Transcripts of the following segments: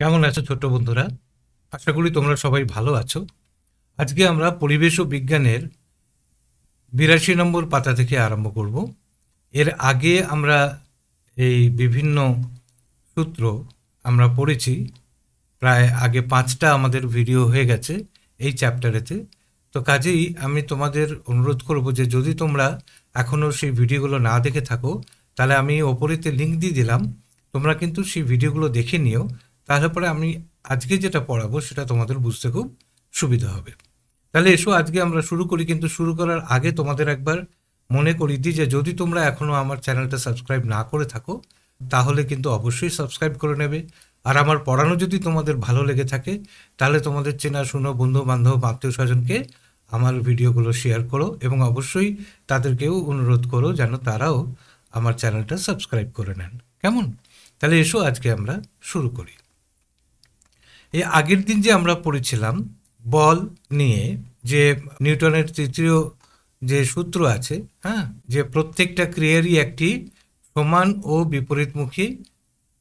কেমন আছো ছোট্ট বন্ধুরা আশা করি তোমরা সবাই ভালো আছো আজকে আমরা পরিবেশ ও বিজ্ঞানের বিরাশি নম্বর পাতা থেকে আরম্ভ করব এর আগে আমরা এই বিভিন্ন সূত্র আমরা পড়েছি প্রায় আগে পাঁচটা আমাদের ভিডিও হয়ে গেছে এই চ্যাপ্টারেতে তো কাজেই আমি তোমাদের অনুরোধ করব যে যদি তোমরা এখনও সেই ভিডিওগুলো না দেখে থাকো তাহলে আমি ওপরেতে লিঙ্ক দিয়ে দিলাম তোমরা কিন্তু সেই ভিডিওগুলো দেখে নিও তাহলে পরে আমি আজকে যেটা পড়াবো সেটা তোমাদের বুঝতে খুব সুবিধা হবে তাহলে এসো আজকে আমরা শুরু করি কিন্তু শুরু করার আগে তোমাদের একবার মনে করি দিই যে যদি তোমরা এখনও আমার চ্যানেলটা সাবস্ক্রাইব না করে থাকো তাহলে কিন্তু অবশ্যই সাবস্ক্রাইব করে নেবে আর আমার পড়ানো যদি তোমাদের ভালো লেগে থাকে তাহলে তোমাদের চেনা শুনো বন্ধু বান্ধব আত্মীয় স্বজনকে আমার ভিডিওগুলো শেয়ার করো এবং অবশ্যই তাদেরকেও অনুরোধ করো যেন তারাও আমার চ্যানেলটা সাবস্ক্রাইব করে নেন কেমন তাহলে এসো আজকে আমরা শুরু করি এই আগের দিন যে আমরা পড়েছিলাম বল নিয়ে যে নিউটনের তৃতীয় যে সূত্র আছে হ্যাঁ যে প্রত্যেকটা ক্রিয়ারই একটি সমান ও বিপরীতমুখী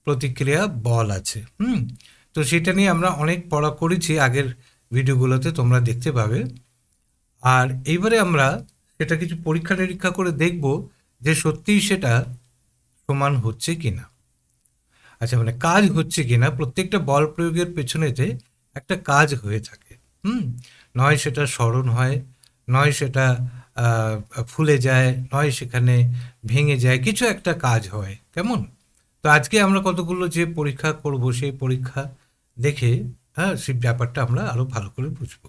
প্রতিক্রিয়া বল আছে হুম তো সেটা নিয়ে আমরা অনেক পড়া করেছি আগের ভিডিওগুলোতে তোমরা দেখতে পাবে আর এইবারে আমরা সেটা কিছু পরীক্ষা নিরীক্ষা করে দেখব যে সত্যিই সেটা সমান হচ্ছে কি না আচ্ছা মানে কাজ হচ্ছে কিনা প্রত্যেকটা বল প্রয়োগের পেছনেতে একটা কাজ হয়ে থাকে হুম নয় সেটা স্মরণ হয় নয় সেটা ফুলে যায় নয় সেখানে ভেঙে যায় কিছু একটা কাজ হয় কেমন তো আজকে আমরা কতগুলো যে পরীক্ষা করব সেই পরীক্ষা দেখে হ্যাঁ সেই ব্যাপারটা আমরা আরও ভালো করে বুঝব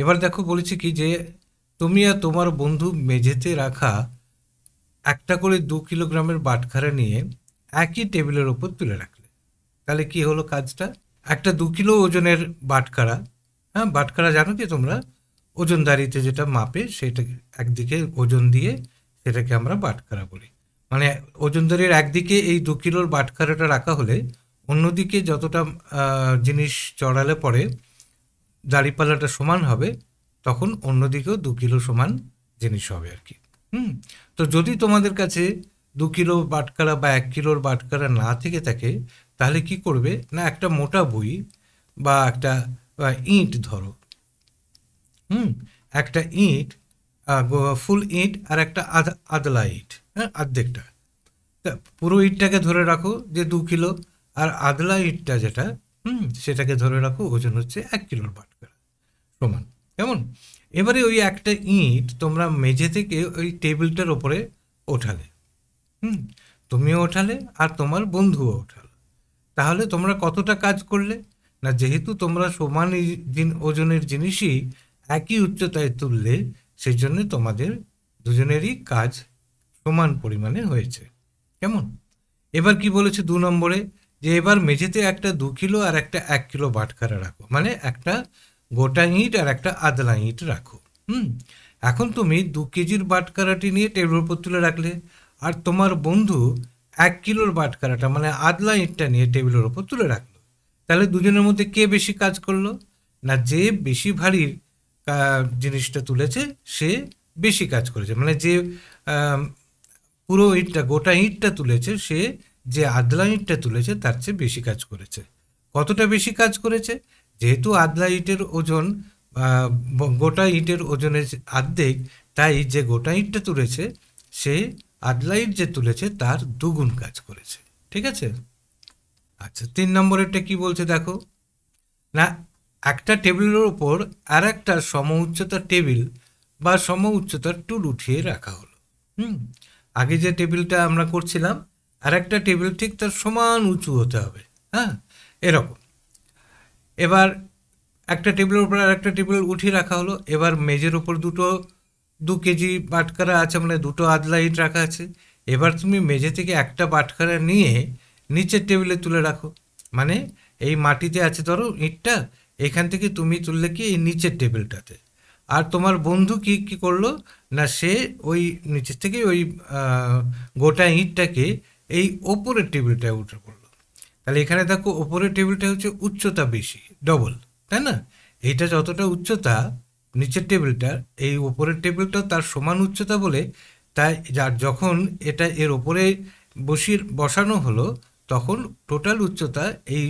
এবার দেখো বলেছি কি যে তুমি আর তোমার বন্ধু মেঝেতে রাখা একটা করে দু কিলোগ্রামের বাটখারা নিয়ে একই টেবিলের ওপর তুলে রাখলে তাহলে কি হলো কাজটা একটা দু কিলো ওজনের বাটখারা হ্যাঁ বাটখারা জানো কি তোমরা ওজনদারিতে যেটা মাপে সেটা একদিকে ওজন দিয়ে সেটাকে আমরা বাটখারা বলি মানে ওজনদারির একদিকে এই দু কিলোর বাটখারাটা রাখা হলে অন্যদিকে যতটা জিনিস চড়ালে পরে দাড়িপাল্লাটা সমান হবে তখন অন্যদিকেও দু কিলো সমান জিনিস হবে আর কি হুম তো যদি তোমাদের কাছে দু কিলো বাটখারা বা এক কিলোর বাটখারা না থেকে থাকে তাহলে কি করবে না একটা মোটা বই বা একটা ইঁট ধরো হুম একটা ইঁট ফুল ইঁট আর একটা আদলা ইঁট হ্যাঁ আর্ধেকটা পুরো ইঁটটাকে ধরে রাখো যে দু কিলো আর আদলা ইঁটটা যেটা হুম সেটাকে ধরে রাখো ওজন হচ্ছে এক কিলোর বাটখারা সমান কেমন এবারে ওই একটা ইঁট তোমরা মেঝে থেকে ওই টেবিলটার ওপরে ওঠালে হুম তুমিও ওঠালে আর তোমার বন্ধুও ওঠালো তাহলে তোমরা কতটা কাজ করলে না যেহেতু তোমরা সমান ওজনের জিনিসই একই উচ্চতায় তুললে সেই জন্য তোমাদের দুজনেরই কাজ সমান পরিমাণে হয়েছে কেমন এবার কি বলেছে দু নম্বরে যে এবার মেঝেতে একটা দু কিলো আর একটা এক কিলো বাটখারা রাখো মানে একটা গোটা ইঁট আর একটা আদলা ইঁট রাখো হুম এখন তুমি দু কেজির বাটখারাটি নিয়ে টেবিলের উপর তুলে রাখলে আর তোমার বন্ধু এক কিলোর বাটখারাটা মানে আদলা ইটটা নিয়ে টেবিলের ওপর তুলে রাখলো তাহলে দুজনের মধ্যে কে বেশি কাজ করলো না যে বেশি ভারীর জিনিসটা তুলেছে সে বেশি কাজ করেছে মানে যে পুরো ইটটা গোটা ইটটা তুলেছে সে যে আদলা ইটটা তুলেছে তার চেয়ে বেশি কাজ করেছে কতটা বেশি কাজ করেছে যেহেতু আদলা ইটের ওজন গোটা ইটের ওজনের আর্ধেক তাই যে গোটা ইটটা তুলেছে সে আদলাইট যে তুলেছে তার দুগুণ কাজ করেছে ঠিক আছে আচ্ছা তিন নম্বরেরটা কি বলছে দেখো না একটা টেবিলের ওপর আর একটা সম উচ্চতার টেবিল বা সম উচ্চতার টুল উঠিয়ে রাখা হলো হুম আগে যে টেবিলটা আমরা করছিলাম আর একটা টেবিল ঠিক তার সমান উঁচু হতে হবে হ্যাঁ এরকম এবার একটা টেবিলের উপর আর একটা টেবিল উঠিয়ে রাখা হলো এবার মেজের ওপর দুটো দু কেজি বাটখারা আছে মানে দুটো আধলা রাখা আছে এবার তুমি মেঝে থেকে একটা বাটখারা নিয়ে নিচের টেবিলে তুলে রাখো মানে এই মাটিতে আছে ধরো ইটটা এখান থেকে তুমি তুললে কি এই নিচের টেবিলটাতে আর তোমার বন্ধু কি কি করলো না সে ওই নিচের থেকে ওই গোটা ইঁটটাকে এই ওপরের টেবিলটায় উঠে পড়লো তাহলে এখানে দেখো ওপরের টেবিলটা হচ্ছে উচ্চতা বেশি ডবল তাই না এইটা যতটা উচ্চতা নিচের টেবিলটার এই ওপরের টেবিলটা তার সমান উচ্চতা বলে তাই যার যখন এটা এর ওপরে বসির বসানো হলো তখন টোটাল উচ্চতা এই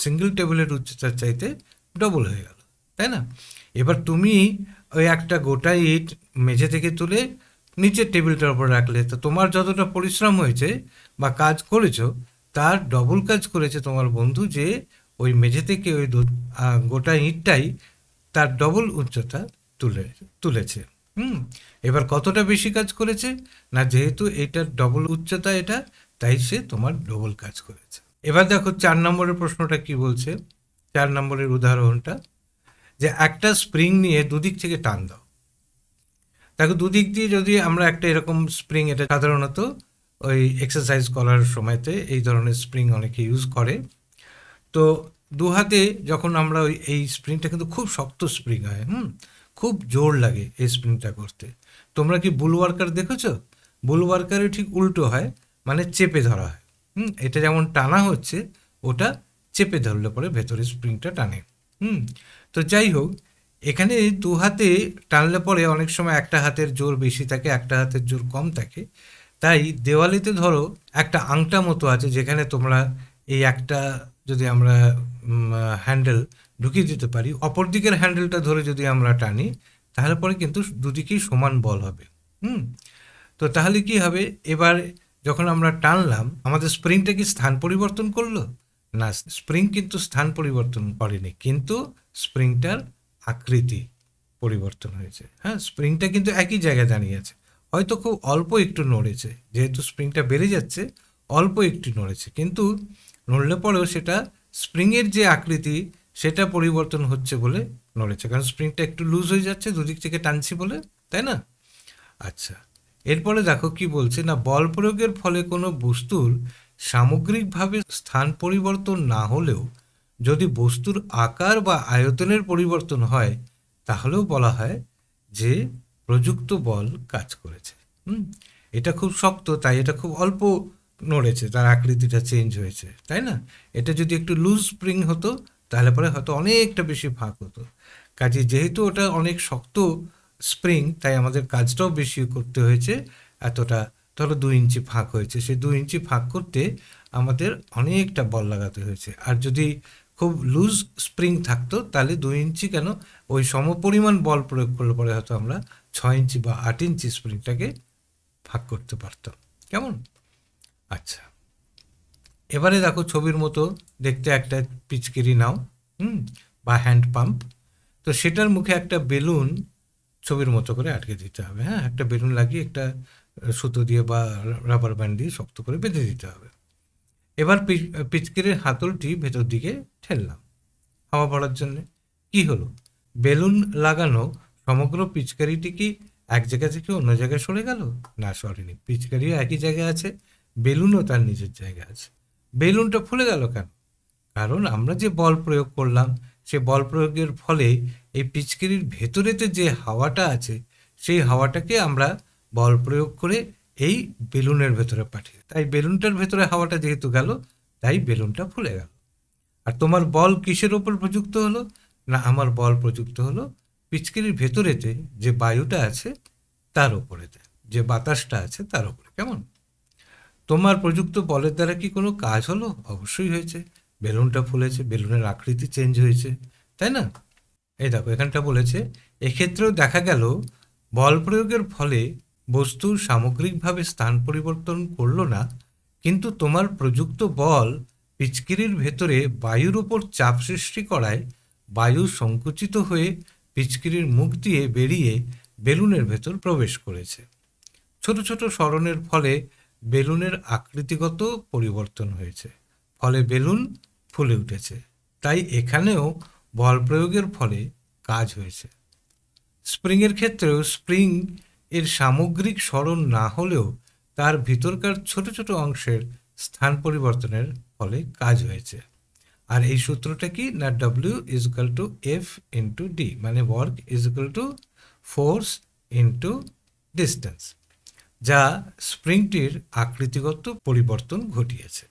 সিঙ্গেল টেবিলের উচ্চতার চাইতে ডবল হয়ে গেল তাই না এবার তুমি ওই একটা গোটা ইট মেঝে থেকে তুলে নিচের টেবিলটার উপর রাখলে তো তোমার যতটা পরিশ্রম হয়েছে বা কাজ করেছো তার ডবল কাজ করেছে তোমার বন্ধু যে ওই মেঝে থেকে ওই গোটা ইঁটটাই তার ডবল উচ্চতা তুলে তুলেছে হুম এবার কতটা বেশি কাজ করেছে না যেহেতু এটার ডবল উচ্চতা এটা তাই সে তোমার ডবল কাজ করেছে এবার দেখো চার নম্বরের প্রশ্নটা কি বলছে চার নম্বরের উদাহরণটা যে একটা স্প্রিং নিয়ে দুদিক থেকে টান দাও দেখো দুদিক দিয়ে যদি আমরা একটা এরকম স্প্রিং এটা সাধারণত ওই এক্সারসাইজ করার সময়তে এই ধরনের স্প্রিং অনেকে ইউজ করে তো দু হাতে যখন আমরা ওই এই স্প্রিংটা কিন্তু খুব শক্ত স্প্রিং হয় হুম খুব জোর লাগে এই স্প্রিংটা করতে তোমরা কি বুল ওয়ার্কার দেখেছো বুল ওয়ার্কারে ঠিক উল্টো হয় মানে চেপে ধরা হয় হুম এটা যেমন টানা হচ্ছে ওটা চেপে ধরলে পরে ভেতরে স্প্রিংটা টানে হুম তো যাই হোক এখানে দু হাতে টানলে পরে অনেক সময় একটা হাতের জোর বেশি থাকে একটা হাতের জোর কম থাকে তাই দেওয়ালিতে ধরো একটা আংটা মতো আছে যেখানে তোমরা এই একটা যদি আমরা হ্যান্ডেল ঢুকিয়ে দিতে পারি অপর দিকের হ্যান্ডেলটা ধরে যদি আমরা টানি তাহলে পরে কিন্তু দুদিকেই সমান বল হবে হুম তো তাহলে কি হবে এবার যখন আমরা টানলাম আমাদের স্প্রিংটা কি স্থান পরিবর্তন করলো না স্প্রিং কিন্তু স্থান পরিবর্তন করেনি কিন্তু স্প্রিংটার আকৃতি পরিবর্তন হয়েছে হ্যাঁ স্প্রিংটা কিন্তু একই জায়গায় দাঁড়িয়ে আছে হয়তো খুব অল্প একটু নড়েছে যেহেতু স্প্রিংটা বেড়ে যাচ্ছে অল্প একটু নড়েছে কিন্তু নড়লে পরেও সেটা স্প্রিংয়ের যে আকৃতি সেটা পরিবর্তন হচ্ছে বলে নড়েছে কারণ স্প্রিংটা একটু লুজ হয়ে যাচ্ছে দুদিক থেকে টানছি বলে তাই না আচ্ছা এরপরে দেখো কি বলছে না বল প্রয়োগের ফলে কোনো বস্তুর সামগ্রিকভাবে স্থান পরিবর্তন না হলেও যদি বস্তুর আকার বা আয়তনের পরিবর্তন হয় তাহলেও বলা হয় যে প্রযুক্ত বল কাজ করেছে এটা খুব শক্ত তাই এটা খুব অল্প নড়েছে তার আকৃতিটা চেঞ্জ হয়েছে তাই না এটা যদি একটু লুজ স্প্রিং হতো তাহলে পরে হয়তো অনেকটা বেশি ফাঁক হতো কাজে যেহেতু ওটা অনেক শক্ত স্প্রিং তাই আমাদের কাজটাও বেশি করতে হয়েছে এতটা ধরো দু ইঞ্চি ফাঁক হয়েছে সেই দু ইঞ্চি ফাঁক করতে আমাদের অনেকটা বল লাগাতে হয়েছে আর যদি খুব লুজ স্প্রিং থাকতো তাহলে দু ইঞ্চি কেন ওই সমপরিমাণ বল প্রয়োগ করলে পরে হয়তো আমরা ছয় ইঞ্চি বা আট ইঞ্চি স্প্রিংটাকে ফাঁক করতে পারতাম কেমন আচ্ছা এবারে দেখো ছবির মতো দেখতে একটা পিচকিরি নাও হুম বা হ্যান্ড পাম্প তো সেটার মুখে একটা বেলুন ছবির মতো করে আটকে দিতে হবে হ্যাঁ একটা বেলুন লাগিয়ে একটা সুতো দিয়ে বা রাবার ব্যান্ড দিয়ে শক্ত করে বেঁধে দিতে হবে এবার পিচকিরির হাতলটি ভেতর দিকে ঠেললাম হাওয়া পড়ার জন্য কি হলো বেলুন লাগানো সমগ্র পিচকারিটি কি এক জায়গা থেকে অন্য জায়গায় সরে গেল না সরেনি পিচকারিও একই জায়গায় আছে বেলুনও তার নিজের জায়গা আছে বেলুনটা ফুলে গেল কেন কারণ আমরা যে বল প্রয়োগ করলাম সে বল প্রয়োগের ফলে এই পিচকিরির ভেতরেতে যে হাওয়াটা আছে সেই হাওয়াটাকে আমরা বল প্রয়োগ করে এই বেলুনের ভেতরে পাঠিয়ে তাই বেলুনটার ভেতরে হাওয়াটা যেহেতু গেল তাই বেলুনটা ফুলে গেল আর তোমার বল কিসের ওপর প্রযুক্ত হলো না আমার বল প্রযুক্ত হলো পিচকিরির ভেতরেতে যে বায়ুটা আছে তার ওপরেতে যে বাতাসটা আছে তার ওপরে কেমন তোমার প্রযুক্ত বলের দ্বারা কি কোনো কাজ হলো অবশ্যই হয়েছে বেলুনটা ফুলেছে বেলুনের আকৃতি চেঞ্জ হয়েছে তাই না এই দেখো এখানটা বলেছে এক্ষেত্রেও দেখা গেল বল প্রয়োগের ফলে বস্তুর সামগ্রিকভাবে স্থান পরিবর্তন করলো না কিন্তু তোমার প্রযুক্ত বল পিচকিরির ভেতরে বায়ুর ওপর চাপ সৃষ্টি করায় বায়ু সংকুচিত হয়ে পিচকিরির মুখ দিয়ে বেরিয়ে বেলুনের ভেতর প্রবেশ করেছে ছোট ছোট স্মরণের ফলে বেলুনের আকৃতিগত পরিবর্তন হয়েছে ফলে বেলুন ফুলে উঠেছে তাই এখানেও বল প্রয়োগের ফলে কাজ হয়েছে স্প্রিংয়ের ক্ষেত্রেও স্প্রিং এর সামগ্রিক সরণ না হলেও তার ভিতরকার ছোট ছোট অংশের স্থান পরিবর্তনের ফলে কাজ হয়েছে আর এই সূত্রটা কি না W is equal to F into D মানে work is equal to force into distance যা স্প্রিংটির আকৃতিগত পরিবর্তন ঘটিয়েছে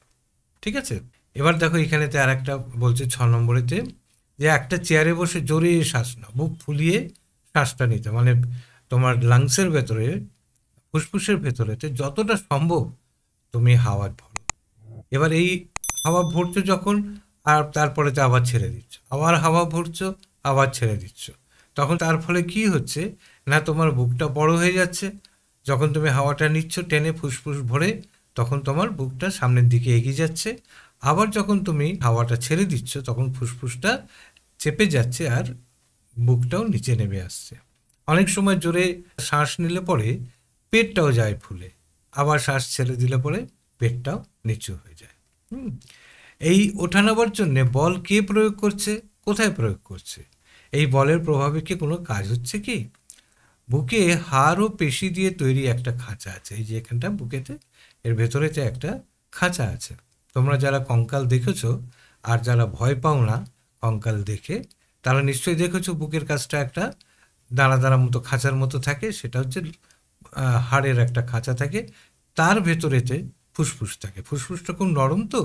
ঠিক আছে এবার দেখো এখানে তো আর একটা বলছে ছ নম্বরেতে যে একটা চেয়ারে বসে জোরে শ্বাস না বুক ফুলিয়ে শ্বাসটা নিতে মানে তোমার লাংসের ভেতরে ফুসফুসের ভেতরেতে যতটা সম্ভব তুমি হাওয়া ভরো এবার এই হাওয়া ভরছো যখন আর তারপরে তো আবার ছেড়ে দিচ্ছ আবার হাওয়া ভরছো আবার ছেড়ে দিচ্ছ তখন তার ফলে কি হচ্ছে না তোমার বুকটা বড় হয়ে যাচ্ছে যখন তুমি হাওয়াটা নিচ্ছ টেনে ফুসফুস ভরে তখন তোমার বুকটা সামনের দিকে এগিয়ে যাচ্ছে আবার যখন তুমি হাওয়াটা ছেড়ে দিচ্ছ তখন ফুসফুসটা চেপে যাচ্ছে আর বুকটাও নিচে নেমে আসছে অনেক সময় জোরে শ্বাস নিলে পরে পেটটাও যায় ফুলে আবার শ্বাস ছেড়ে দিলে পরে পেটটাও নিচু হয়ে যায় এই ওঠানাবার জন্য বল কে প্রয়োগ করছে কোথায় প্রয়োগ করছে এই বলের প্রভাবে কি কোনো কাজ হচ্ছে কি বুকে হাড় ও পেশি দিয়ে তৈরি একটা খাঁচা আছে এই যে এখানটা বুকেতে এর ভেতরেতে একটা খাঁচা আছে তোমরা যারা কঙ্কাল দেখেছ আর যারা ভয় পাও না কঙ্কাল দেখে তারা নিশ্চয়ই দেখেছো বুকের কাছটা একটা দাঁড়া দাঁড়া মতো খাঁচার মতো থাকে সেটা হচ্ছে হাড়ের একটা খাঁচা থাকে তার ভেতরেতে ফুসফুস থাকে ফুসফুসটা খুব নরম তো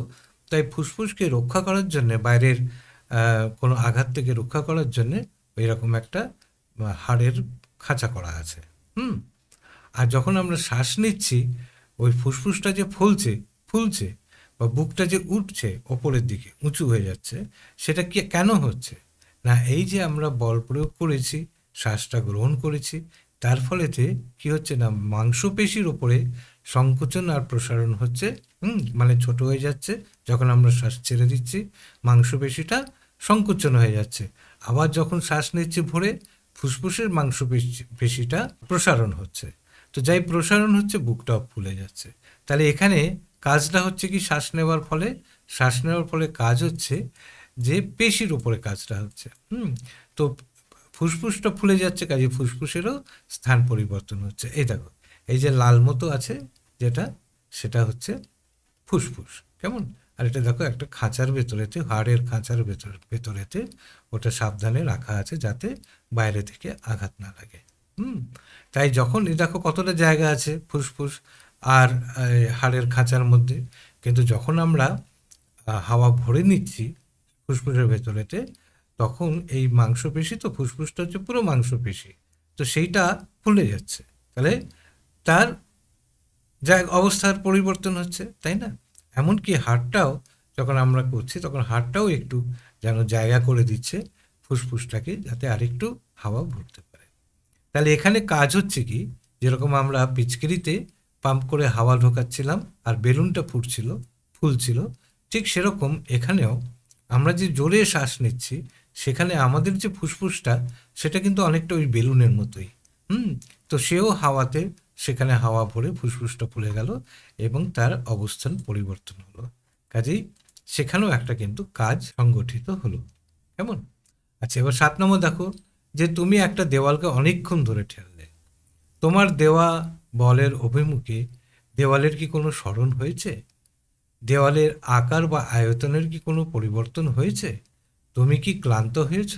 তাই ফুসফুসকে রক্ষা করার জন্য বাইরের কোনো আঘাত থেকে রক্ষা করার জন্যে এরকম একটা হাড়ের খাঁচা করা আছে হুম আর যখন আমরা শ্বাস নিচ্ছি ওই ফুসফুসটা যে ফুলছে ফুলছে বা বুকটা যে উঠছে ওপরের দিকে উঁচু হয়ে যাচ্ছে সেটা কি কেন হচ্ছে না এই যে আমরা বল প্রয়োগ করেছি শ্বাসটা গ্রহণ করেছি তার ফলেতে কি হচ্ছে না মাংসপেশির ওপরে সংকোচন আর প্রসারণ হচ্ছে হুম মানে ছোট হয়ে যাচ্ছে যখন আমরা শ্বাস ছেড়ে দিচ্ছি মাংসপেশিটা সংকোচন হয়ে যাচ্ছে আবার যখন শ্বাস নিচ্ছি ভরে ফুসফুসের মাংসপেশিটা প্রসারণ হচ্ছে তো যাই প্রসারণ হচ্ছে বুকটাও ফুলে যাচ্ছে তাহলে এখানে কাজটা হচ্ছে কি শ্বাস নেওয়ার ফলে শ্বাস নেওয়ার ফলে কাজ হচ্ছে যে পেশির উপরে কাজটা হচ্ছে হুম তো ফুসফুসটা ফুলে যাচ্ছে কাজে ফুসফুসেরও স্থান পরিবর্তন হচ্ছে এই দেখো এই যে লাল মতো আছে যেটা সেটা হচ্ছে ফুসফুস কেমন আর এটা দেখো একটা খাঁচার ভেতরেতে হাড়ের খাঁচার ভেতর ভেতরেতে ওটা সাবধানে রাখা আছে যাতে বাইরে থেকে আঘাত না লাগে হুম তাই যখন দেখো কতটা জায়গা আছে ফুসফুস আর হাড়ের খাঁচার মধ্যে কিন্তু যখন আমরা হাওয়া ভরে নিচ্ছি ফুসফুসের ভেতরেতে তখন এই মাংসপেশি তো ফুসফুসটা হচ্ছে পুরো মাংসপেশি তো সেইটা ফুলে যাচ্ছে তাহলে তার যা অবস্থার পরিবর্তন হচ্ছে তাই না এমনকি হাড়টাও যখন আমরা করছি তখন হাড়টাও একটু যেন জায়গা করে দিচ্ছে ফুসফুসটাকে যাতে আরেকটু হাওয়া ভরতে পারে তাহলে এখানে কাজ হচ্ছে কি যেরকম আমরা পিচকিরিতে পাম্প করে হাওয়া ঢোকাচ্ছিলাম আর বেলুনটা ফুটছিল ফুলছিল ঠিক সেরকম এখানেও আমরা যে জোরে শ্বাস নিচ্ছি সেখানে আমাদের যে ফুসফুসটা সেটা কিন্তু অনেকটা ওই বেলুনের মতোই হুম তো সেও হাওয়াতে সেখানে হাওয়া ভরে ফুসফুসটা ফুলে গেল এবং তার অবস্থান পরিবর্তন হলো কাজেই সেখানেও একটা কিন্তু কাজ সংগঠিত হলো কেমন আচ্ছা এবার সাত নম্বর দেখো যে তুমি একটা দেওয়ালকে অনেকক্ষণ ধরে ঠেললে তোমার দেওয়া বলের অভিমুখে দেওয়ালের কি কোনো স্মরণ হয়েছে দেওয়ালের আকার বা আয়তনের কি কোনো পরিবর্তন হয়েছে তুমি কি ক্লান্ত হয়েছ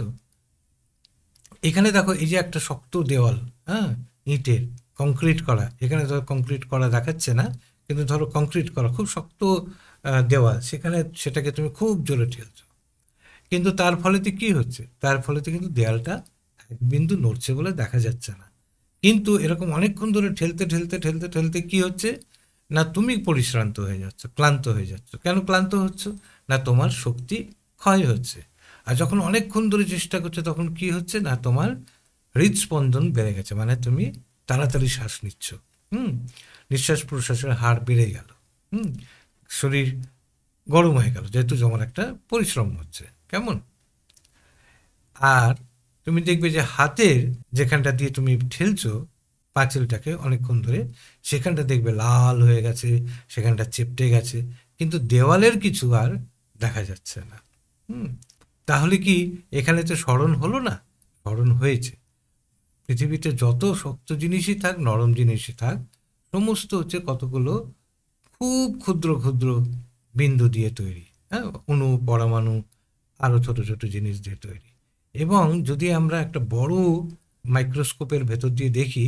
এখানে দেখো এই যে একটা শক্ত দেওয়াল হ্যাঁ ইঁটের কংক্রিট করা এখানে ধরো কংক্রিট করা দেখাচ্ছে না কিন্তু ধরো কংক্রিট করা খুব শক্ত দেওয়া সেখানে সেটাকে তুমি খুব জোরে ঠেলছ কিন্তু তার ফলেতে কি হচ্ছে তার ফলেতে কিন্তু দেয়ালটা এক বিন্দু নড়ছে বলে দেখা যাচ্ছে না কিন্তু এরকম অনেকক্ষণ ধরে ঠেলতে ঠেলতে ঠেলতে ঠেলতে কি হচ্ছে না তুমি পরিশ্রান্ত হয়ে যাচ্ছ ক্লান্ত হয়ে যাচ্ছ কেন ক্লান্ত হচ্ছ না তোমার শক্তি ক্ষয় হচ্ছে আর যখন অনেকক্ষণ ধরে চেষ্টা করছো তখন কি হচ্ছে না তোমার হৃদস্পন্দন বেড়ে গেছে মানে তুমি তাড়াতাড়ি শ্বাস নিচ্ছ হুম নিঃশ্বাস প্রশ্বাসের হার বেড়ে গেল হুম শরীর গরম হয়ে গেল যেহেতু যেমন একটা পরিশ্রম হচ্ছে কেমন আর তুমি দেখবে যে হাতের যেখানটা দিয়ে তুমি ঠেলছো পাঁচিলটাকে অনেকক্ষণ ধরে সেখানটা দেখবে লাল হয়ে গেছে সেখানটা চেপটে গেছে কিন্তু দেওয়ালের কিছু আর দেখা যাচ্ছে না হুম তাহলে কি এখানে তো স্মরণ হলো না স্মরণ হয়েছে পৃথিবীতে যত শক্ত জিনিসই থাক নরম জিনিসই থাক সমস্ত হচ্ছে কতগুলো খুব ক্ষুদ্র ক্ষুদ্র বিন্দু দিয়ে তৈরি হ্যাঁ অনু পরমাণু আরও ছোট ছোট জিনিস দিয়ে তৈরি এবং যদি আমরা একটা বড় মাইক্রোস্কোপের ভেতর দিয়ে দেখি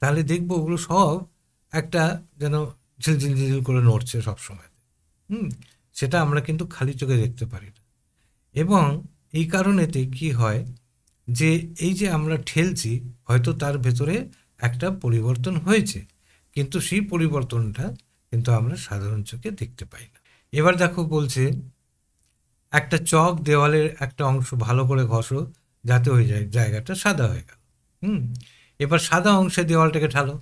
তাহলে দেখবো ওগুলো সব একটা যেন ঝিলঝিল ঝিলঝিল করে নড়ছে সবসময় হুম সেটা আমরা কিন্তু খালি চোখে দেখতে পারি না এবং এই কারণেতে কি হয় যে এই যে আমরা ঠেলছি হয়তো তার ভেতরে একটা পরিবর্তন হয়েছে কিন্তু সেই পরিবর্তনটা কিন্তু আমরা সাধারণ চোখে দেখতে পাই না এবার দেখো বলছে একটা চক দেওয়ালের একটা অংশ ভালো করে ঘষো যাতে ওই জায়গাটা সাদা হয়ে গেল হুম এবার সাদা অংশে দেওয়ালটাকে ঠালো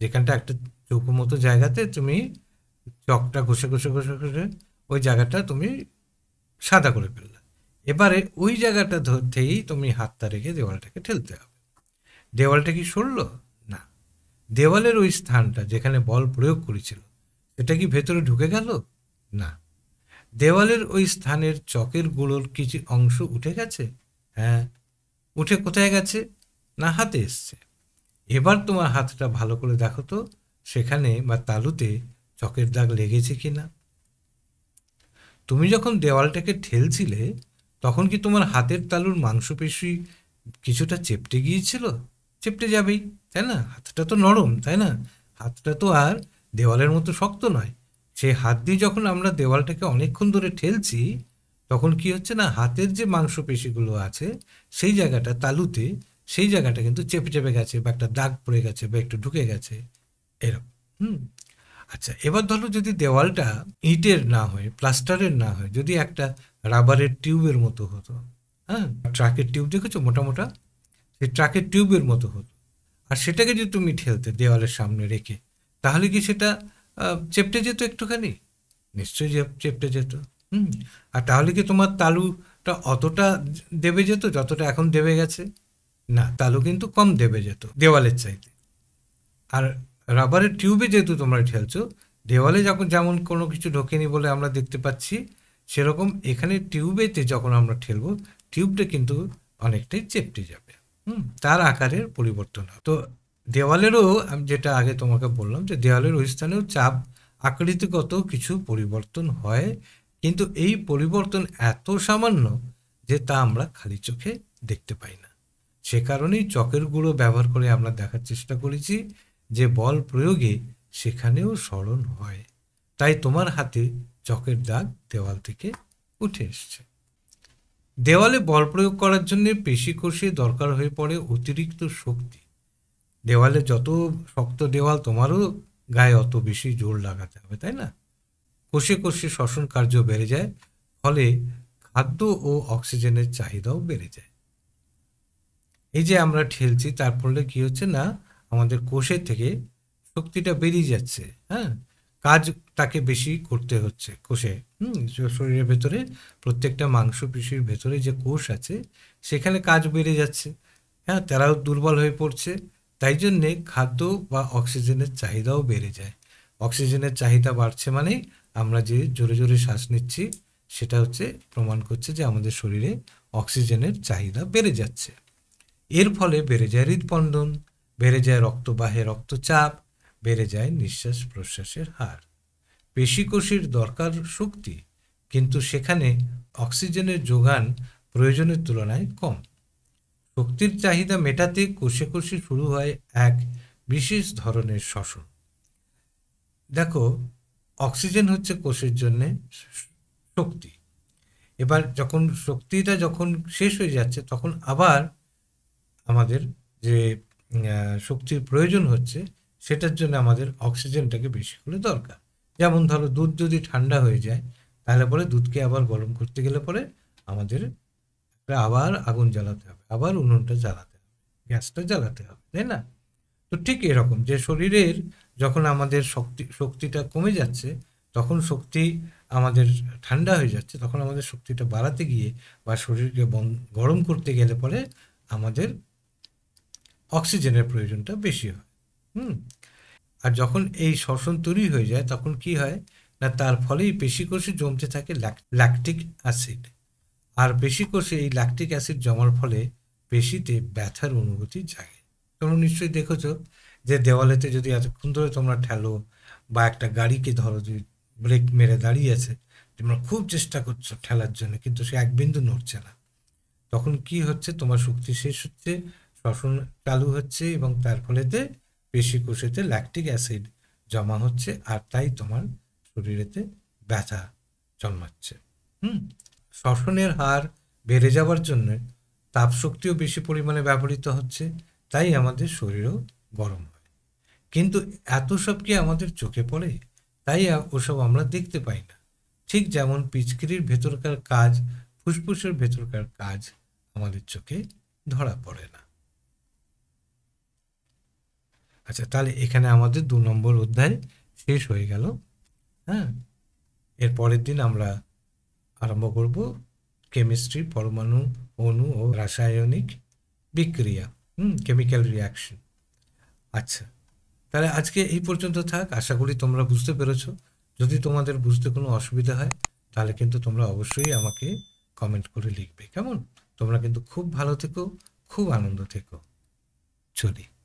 যেখানটা একটা চৌকো মতো জায়গাতে তুমি চকটা ঘষে ঘষে ঘষে ঘষে ওই জায়গাটা তুমি সাদা করে ফেললে এবারে ওই জায়গাটা ধরতেই তুমি হাতটা রেখে দেওয়ালটাকে ঠেলতে হবে দেওয়ালটা কি সরল না দেওয়ালের ওই স্থানটা যেখানে বল প্রয়োগ করেছিল এটা কি ভেতরে ঢুকে গেল না দেওয়ালের ওই স্থানের চকের গুঁড়োর কিছু অংশ উঠে গেছে হ্যাঁ উঠে কোথায় গেছে না হাতে এসছে এবার তোমার হাতটা ভালো করে দেখো তো সেখানে বা তালুতে চকের দাগ লেগেছে কি না তুমি যখন দেওয়ালটাকে ঠেলছিলে তখন কি তোমার হাতের তালুর মাংসপেশি কিছুটা চেপটে গিয়েছিল চেপটে যাবেই তাই না হাতটা তো নরম তাই না হাতটা তো আর দেওয়ালের মতো শক্ত নয় সেই হাত দিয়ে যখন আমরা দেওয়ালটাকে অনেকক্ষণ ধরে ঠেলছি তখন কি হচ্ছে না হাতের যে মাংসপেশিগুলো আছে সেই জায়গাটা তালুতে সেই জায়গাটা কিন্তু চেপে চেপে গেছে বা একটা দাগ পড়ে গেছে বা একটু ঢুকে গেছে এরকম হুম আচ্ছা এবার ধরো যদি দেওয়ালটা ইটের না হয় প্লাস্টারের না হয় যদি একটা রাবারের টিউবের মতো হতো হ্যাঁ ট্রাকের টিউব দেখেছো মোটামোটা সেই ট্রাকের টিউবের মতো হতো আর সেটাকে যদি তুমি ঠেলতে দেওয়ালের সামনে রেখে তাহলে কি সেটা চেপটে যেত একটুখানি নিশ্চয়ই চেপটে যেত হুম আর তাহলে কি তোমার তালুটা অতটা দেবে যেত যতটা এখন দেবে গেছে না তালু কিন্তু কম দেবে যেত দেওয়ালের চাইতে আর রাবারের টিউবে যেহেতু তোমরা ঠেলছো দেওয়ালে যখন যেমন কোনো কিছু ঢোকেনি বলে আমরা দেখতে পাচ্ছি সেরকম এখানে টিউবেতে যখন আমরা ঠেলবো টিউবটা কিন্তু অনেকটাই চেপটে যাবে হুম তার আকারের পরিবর্তন হয় তো দেওয়ালেরও আমি যেটা আগে তোমাকে বললাম যে দেওয়ালের ওই স্থানেও চাপ আকৃতিগত কিছু পরিবর্তন হয় কিন্তু এই পরিবর্তন এত সামান্য যে তা আমরা খালি চোখে দেখতে পাই না সে কারণেই চকের গুঁড়ো ব্যবহার করে আমরা দেখার চেষ্টা করেছি যে বল প্রয়োগে সেখানেও স্মরণ হয় তাই তোমার হাতে চকের দাগ দেওয়াল থেকে উঠে এসছে দেওয়ালে বল প্রয়োগ করার জন্য পেশি কষে দরকার হয়ে পড়ে অতিরিক্ত শক্তি দেওয়ালে যত শক্ত দেওয়াল তোমারও গায়ে অত বেশি জোর লাগাতে হবে তাই না কষে কষে শ্বসন কার্য বেড়ে যায় ফলে খাদ্য ও অক্সিজেনের চাহিদাও বেড়ে যায় এই যে আমরা ঠেলছি তার ফলে কি হচ্ছে না আমাদের কোষের থেকে শক্তিটা বেরিয়ে যাচ্ছে হ্যাঁ কাজ তাকে বেশি করতে হচ্ছে কোষে হুম শরীরের ভেতরে প্রত্যেকটা মাংসপেশির ভেতরে যে কোষ আছে সেখানে কাজ বেড়ে যাচ্ছে হ্যাঁ তারাও দুর্বল হয়ে পড়ছে তাই জন্যে খাদ্য বা অক্সিজেনের চাহিদাও বেড়ে যায় অক্সিজেনের চাহিদা বাড়ছে মানে আমরা যে জোরে জোরে শ্বাস নিচ্ছি সেটা হচ্ছে প্রমাণ করছে যে আমাদের শরীরে অক্সিজেনের চাহিদা বেড়ে যাচ্ছে এর ফলে বেড়ে যায় হৃদপন্ডন বেড়ে যায় রক্তবাহে রক্তচাপ বেড়ে যায় নিঃশ্বাস প্রশ্বাসের হার পেশিকোষের দরকার শক্তি কিন্তু সেখানে অক্সিজেনের যোগান প্রয়োজনের তুলনায় কম শক্তির চাহিদা মেটাতে কোষে কোষে শুরু হয় এক বিশেষ ধরনের শ্বসন দেখো অক্সিজেন হচ্ছে কোষের জন্য শক্তি এবার যখন শক্তিটা যখন শেষ হয়ে যাচ্ছে তখন আবার আমাদের যে শক্তির প্রয়োজন হচ্ছে সেটার জন্য আমাদের অক্সিজেনটাকে বেশি করে দরকার যেমন ধরো দুধ যদি ঠান্ডা হয়ে যায় তাহলে পরে দুধকে আবার গরম করতে গেলে পরে আমাদের আবার আগুন জ্বালাতে হবে আবার উনুনটা জ্বালাতে হবে গ্যাসটা জ্বালাতে হবে তাই না তো ঠিক এরকম যে শরীরের যখন আমাদের শক্তি শক্তিটা কমে যাচ্ছে তখন শক্তি আমাদের ঠান্ডা হয়ে যাচ্ছে তখন আমাদের শক্তিটা বাড়াতে গিয়ে বা শরীরকে গরম করতে গেলে পরে আমাদের অক্সিজেনের প্রয়োজনটা বেশি হয় হুম আর যখন এই শ্বসন তৈরি হয়ে যায় তখন কি হয় না তার ফলেই বেশি কোষে জমতে থাকে ল্যাকটিক অ্যাসিড আর বেশি কোষে এই ল্যাকটিক অ্যাসিড জমার ফলে বেশিতে ব্যথার অনুভূতি জাগে তোমরা নিশ্চয়ই দেখেছ যে দেওয়ালেতে যদি এতক্ষণ ধরে তোমরা ঠেলো বা একটা গাড়িকে ধরো যদি ব্রেক মেরে দাঁড়িয়ে আছে তোমরা খুব চেষ্টা করছো ঠেলার জন্য কিন্তু সে এক বিন্দু নড়ছে না তখন কি হচ্ছে তোমার শক্তি শেষ হচ্ছে শ্বসন চালু হচ্ছে এবং তার ফলেতে পেশিকোষেতে ল্যাকটিক অ্যাসিড জমা হচ্ছে আর তাই তোমার শরীরেতে ব্যথা জন্মাচ্ছে হুম শ্বসনের হার বেড়ে যাওয়ার জন্য তাপশক্তিও বেশি পরিমাণে ব্যবহৃত হচ্ছে তাই আমাদের শরীরও গরম হয় কিন্তু এত সব কি আমাদের চোখে পড়ে তাই ওসব আমরা দেখতে পাই না ঠিক যেমন পিচকিরির ভেতরকার কাজ ফুসফুসের ভেতরকার কাজ আমাদের চোখে ধরা পড়ে না আচ্ছা তাহলে এখানে আমাদের দু নম্বর অধ্যায় শেষ হয়ে গেল হ্যাঁ এর পরের দিন আমরা আরম্ভ করব কেমিস্ট্রি পরমাণু অণু ও রাসায়নিক বিক্রিয়া হুম কেমিক্যাল রিয়াকশন আচ্ছা তাহলে আজকে এই পর্যন্ত থাক আশা করি তোমরা বুঝতে পেরেছো যদি তোমাদের বুঝতে কোনো অসুবিধা হয় তাহলে কিন্তু তোমরা অবশ্যই আমাকে কমেন্ট করে লিখবে কেমন তোমরা কিন্তু খুব ভালো থেকো খুব আনন্দ থেকো চলি